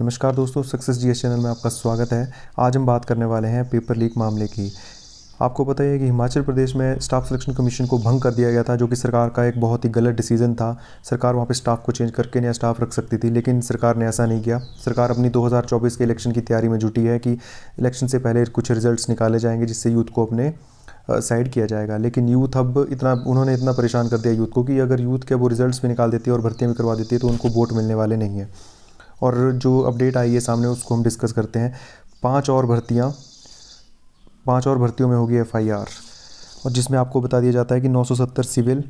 नमस्कार दोस्तों सक्सेस जी चैनल में आपका स्वागत है आज हम बात करने वाले हैं पेपर लीक मामले की आपको पता है कि हिमाचल प्रदेश में स्टाफ सिलेक्शन कमीशन को भंग कर दिया गया था जो कि सरकार का एक बहुत ही गलत डिसीजन था सरकार वहाँ पे स्टाफ को चेंज करके नया स्टाफ रख सकती थी लेकिन सरकार ने ऐसा नहीं किया सरकार अपनी 2024 के इलेक्शन की तैयारी में जुटी है कि इलेक्शन से पहले कुछ रिजल्ट निकाले जाएंगे जिससे यूथ को अपने साइड किया जाएगा लेकिन यूथ अब इतना उन्होंने इतना परेशान कर दिया यूथ को कि अगर यूथ के वो रिजल्ट्स भी निकाल देती है और भर्तियाँ भी करवा देती है तो उनको वोट मिलने वाले नहीं है और जो अपडेट आई है सामने उसको हम डिस्कस करते हैं पांच और भर्तियाँ पांच और भर्तियों में होगी एफआईआर और जिसमें आपको बता दिया जाता है कि 970 सिविल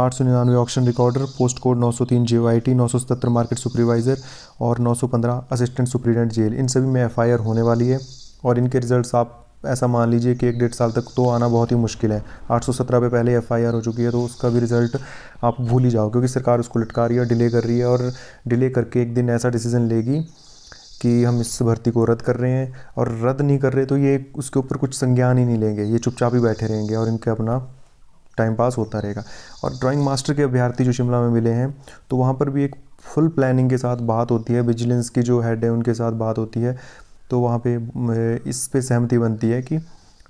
आठ सौ निन्यानवे option recorder post code 903 JYT 977 market supervisor और 915 असिस्टेंट सुप्रीडेंट जेल इन सभी में एफआईआर होने वाली है और इनके रिजल्ट्स आप ऐसा मान लीजिए कि एक डेढ़ साल तक तो आना बहुत ही मुश्किल है 817 पे पहले एफआईआर हो चुकी है तो उसका भी रिज़ल्ट आप भूल ही जाओ क्योंकि सरकार उसको लटका रही है डिले कर रही है और डिले करके एक दिन ऐसा डिसीज़न लेगी कि हम इस भर्ती को रद्द कर रहे हैं और रद्द नहीं कर रहे तो ये उसके ऊपर कुछ संज्ञान ही नहीं लेंगे ये चुपचाप ही बैठे रहेंगे और इनके अपना टाइम पास होता रहेगा और ड्राइंग मास्टर के अभ्यर्थी जो शिमला में मिले हैं तो वहाँ पर भी एक फुल प्लानिंग के साथ बात होती है विजिलेंस की जो हेड है उनके साथ बात होती है तो वहाँ पे इस पे सहमति बनती है कि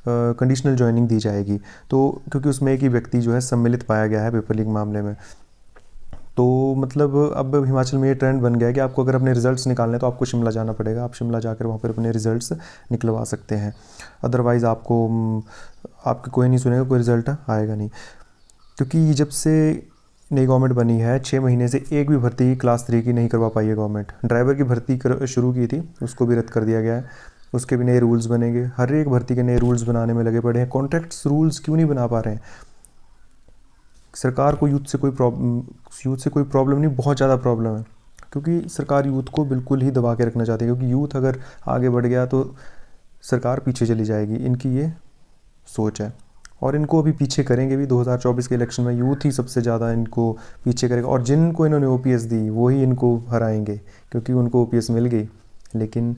कंडीशनल ज्वाइनिंग दी जाएगी तो क्योंकि उसमें एक ही व्यक्ति जो है सम्मिलित पाया गया है पेपर लीक मामले में तो मतलब अब हिमाचल में ये ट्रेंड बन गया है कि आपको अगर अपने रिजल्ट्स निकालने हैं तो आपको शिमला जाना पड़ेगा आप शिमला जाकर वहाँ पर अपने रिजल्ट्स निकलवा सकते हैं अदरवाइज़ आपको आपके कोई नहीं सुनेगा कोई रिजल्ट आएगा नहीं क्योंकि जब से नई गवर्नमेंट बनी है छः महीने से एक भी भर्ती क्लास थ्री की नहीं करवा पाई है गवर्नमेंट ड्राइवर की भर्ती कर, शुरू की थी उसको भी रद्द कर दिया गया है उसके भी नए रूल्स बनेंगे हर एक भर्ती के नए रूल्स बनाने में लगे पड़े हैं कॉन्ट्रैक्ट्स रूल्स क्यों नहीं बना पा रहे हैं सरकार को यूथ से कोई प्रॉब्लम यूथ से कोई प्रॉब्लम नहीं बहुत ज़्यादा प्रॉब्लम है क्योंकि सरकार यूथ को बिल्कुल ही दबा के रखना चाहती है क्योंकि यूथ अगर आगे बढ़ गया तो सरकार पीछे चली जाएगी इनकी ये सोच है और इनको अभी पीछे करेंगे भी 2024 के इलेक्शन में यूथ ही सबसे ज़्यादा इनको पीछे करेगा और जिनको इन्होंने ओ दी वही इनको हराएंगे क्योंकि उनको ओ मिल गई लेकिन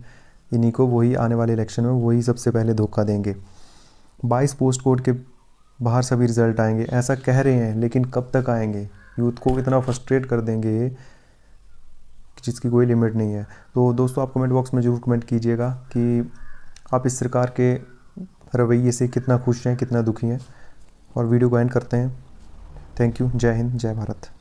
इन्हीं को वही आने वाले इलेक्शन में वही सबसे पहले धोखा देंगे बाईस पोस्ट कोड के बाहर सभी रिज़ल्ट आएंगे ऐसा कह रहे हैं लेकिन कब तक आएंगे यूथ को इतना फ्रस्ट्रेट कर देंगे जिसकी कोई लिमिट नहीं है तो दोस्तों आप कमेंट बॉक्स में ज़रूर कमेंट कीजिएगा कि आप इस सरकार के रवैये से कितना खुश हैं कितना दुखी हैं और वीडियो को एंड करते हैं थैंक यू जय हिंद जय भारत